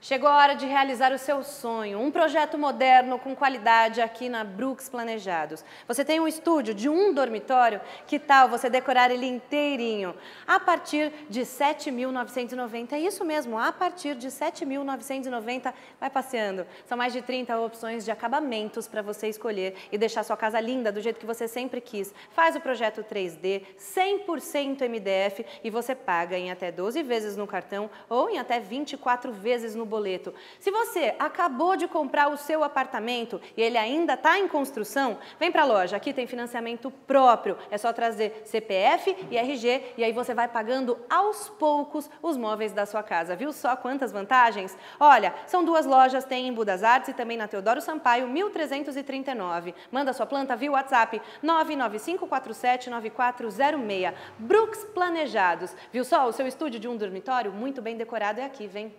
Chegou a hora de realizar o seu sonho, um projeto moderno com qualidade aqui na Brooks Planejados. Você tem um estúdio de um dormitório, que tal você decorar ele inteirinho? A partir de 7.990, é isso mesmo, a partir de 7.990, vai passeando. São mais de 30 opções de acabamentos para você escolher e deixar sua casa linda do jeito que você sempre quis. Faz o projeto 3D, 100% MDF e você paga em até 12 vezes no cartão ou em até 24 vezes no boleto. Se você acabou de comprar o seu apartamento e ele ainda está em construção, vem para a loja. Aqui tem financiamento próprio. É só trazer CPF e RG e aí você vai pagando aos poucos os móveis da sua casa. Viu só quantas vantagens? Olha, são duas lojas, tem em Budas Artes e também na Teodoro Sampaio, 1339. Manda sua planta via WhatsApp 995479406. Brooks Planejados. Viu só? O seu estúdio de um dormitório muito bem decorado é aqui, vem.